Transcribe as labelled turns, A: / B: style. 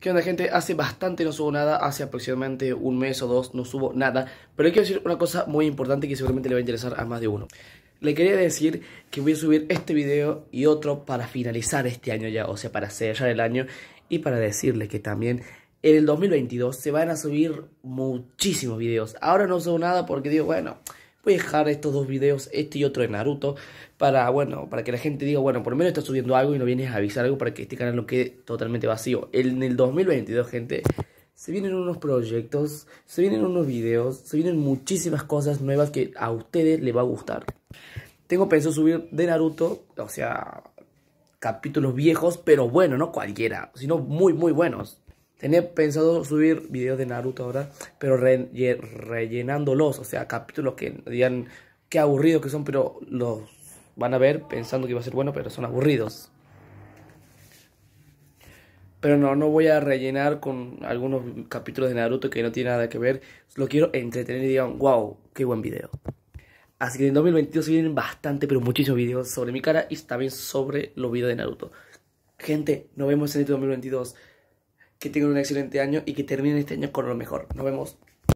A: Que onda gente? Hace bastante no subo nada, hace aproximadamente un mes o dos no subo nada, pero hay que decir una cosa muy importante que seguramente le va a interesar a más de uno. Le quería decir que voy a subir este video y otro para finalizar este año ya, o sea, para cerrar el año y para decirle que también en el 2022 se van a subir muchísimos videos. Ahora no subo nada porque digo, bueno, Voy a dejar estos dos videos, este y otro de Naruto, para, bueno, para que la gente diga, bueno, por lo menos está subiendo algo y no vienes a avisar algo para que este canal no quede totalmente vacío. En el 2022, gente, se vienen unos proyectos, se vienen unos videos, se vienen muchísimas cosas nuevas que a ustedes les va a gustar. Tengo pensado subir de Naruto, o sea, capítulos viejos, pero bueno, no cualquiera, sino muy, muy buenos. Tenía pensado subir videos de Naruto ahora, pero rellenándolos, o sea, capítulos que digan qué aburridos que son, pero los van a ver pensando que va a ser bueno, pero son aburridos. Pero no, no voy a rellenar con algunos capítulos de Naruto que no tiene nada que ver. Lo quiero entretener y digan, wow, qué buen video. Así que en 2022 vienen bastante, pero muchísimos videos sobre mi cara y también sobre los videos de Naruto. Gente, nos vemos en este 2022 que tengan un excelente año y que terminen este año con lo mejor. Nos vemos.